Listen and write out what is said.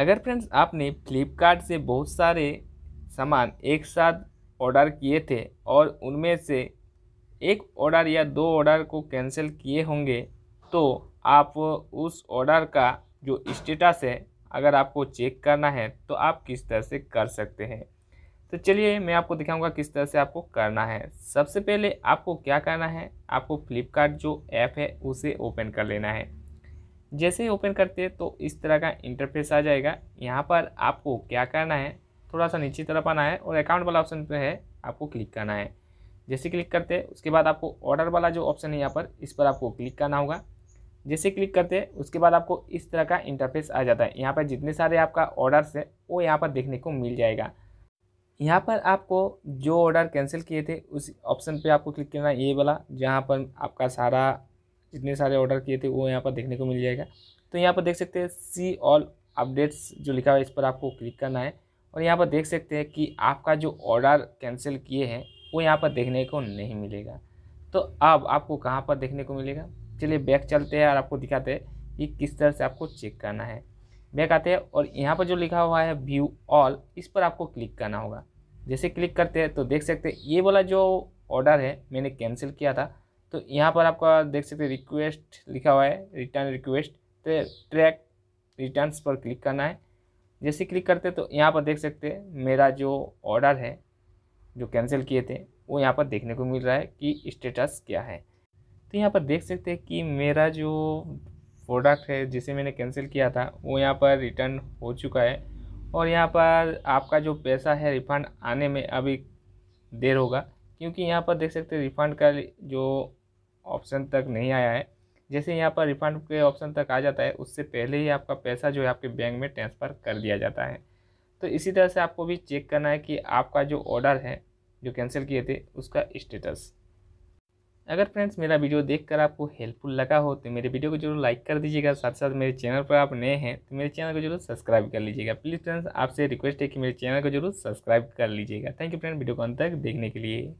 अगर फ्रेंड्स आपने फ्लिपकार्ट से बहुत सारे सामान एक साथ ऑर्डर किए थे और उनमें से एक ऑर्डर या दो ऑर्डर को कैंसिल किए होंगे तो आप उस ऑर्डर का जो स्टेटस है अगर आपको चेक करना है तो आप किस तरह से कर सकते हैं तो चलिए मैं आपको दिखाऊंगा किस तरह से आपको करना है सबसे पहले आपको क्या करना है आपको फ्लिपकार्ट जो ऐप है उसे ओपन कर लेना है जैसे ही ओपन करते हैं तो इस तरह का इंटरफेस आ जाएगा यहाँ पर आपको क्या करना है थोड़ा सा नीचे तरफ आना है और अकाउंट वाला ऑप्शन पर है आपको क्लिक करना है जैसे क्लिक करते हैं उसके बाद आपको ऑर्डर वाला जो ऑप्शन है यहाँ पर इस पर आपको क्लिक करना होगा जैसे क्लिक करते हैं उसके बाद आपको इस तरह का इंटरफेस आ जाता है यहाँ पर जितने सारे आपका ऑर्डर्स है वो यहाँ पर देखने को मिल जाएगा यहाँ पर आपको जो ऑर्डर कैंसिल किए थे उस ऑप्शन पे आपको क्लिक करना है ये वाला जहाँ पर आपका सारा जितने सारे ऑर्डर किए थे वो यहाँ पर देखने को मिल जाएगा तो यहाँ पर देख सकते हैं सी ऑल अपडेट्स जो लिखा हुआ है इस पर आपको क्लिक करना है और यहाँ पर देख सकते हैं कि आपका जो ऑर्डर कैंसिल किए हैं वो यहाँ पर देखने को नहीं मिलेगा तो अब आपको कहाँ पर देखने को मिलेगा चलिए बैक चलते हैं और आपको दिखाते हैं कि किस तरह से आपको चेक करना है बैक आते हैं और यहाँ पर जो लिखा हुआ है व्यू ऑल इस पर आपको क्लिक करना होगा जैसे क्लिक करते हैं तो देख सकते हैं ये वाला जो ऑर्डर है मैंने कैंसिल किया था तो यहाँ पर आपका देख सकते रिक्वेस्ट लिखा हुआ है रिटर्न रिक्वेस्ट तो ट्रैक रिटर्न पर क्लिक करना है जैसे क्लिक करते तो यहाँ पर देख सकते हैं मेरा जो ऑर्डर है जो कैंसिल किए थे वो यहाँ पर देखने को मिल रहा है कि स्टेटस क्या है तो यहाँ पर देख सकते हैं कि मेरा जो प्रोडक्ट है जिसे मैंने कैंसिल किया था वो यहाँ पर रिटर्न हो चुका है और यहाँ पर आपका जो पैसा है रिफ़ंड आने में अभी देर होगा क्योंकि यहाँ पर देख सकते हैं रिफ़ंड का जो ऑप्शन तक नहीं आया है जैसे यहाँ पर रिफंड के ऑप्शन तक आ जाता है उससे पहले ही आपका पैसा जो है आपके बैंक में ट्रांसफ़र कर दिया जाता है तो इसी तरह से आपको भी चेक करना है कि आपका जो ऑर्डर है जो कैंसिल किए थे उसका स्टेटस अगर फ्रेंड्स मेरा वीडियो देखकर आपको हेल्पफुल लगा हो तो मेरे वीडियो को जरूर लाइक कर दीजिएगा साथ साथ मेरे चैनल पर आप नए हैं तो मेरे चैनल को जरूर सब्सक्राइब कर लीजिएगा प्लीज़ फ्रेंड्स आपसे रिक्वेस्ट है कि मेरे चैनल को जरूर सब्सक्राइब कर लीजिएगा थैंक यू फ्रेंड वीडियो को अंत तक देखने के लिए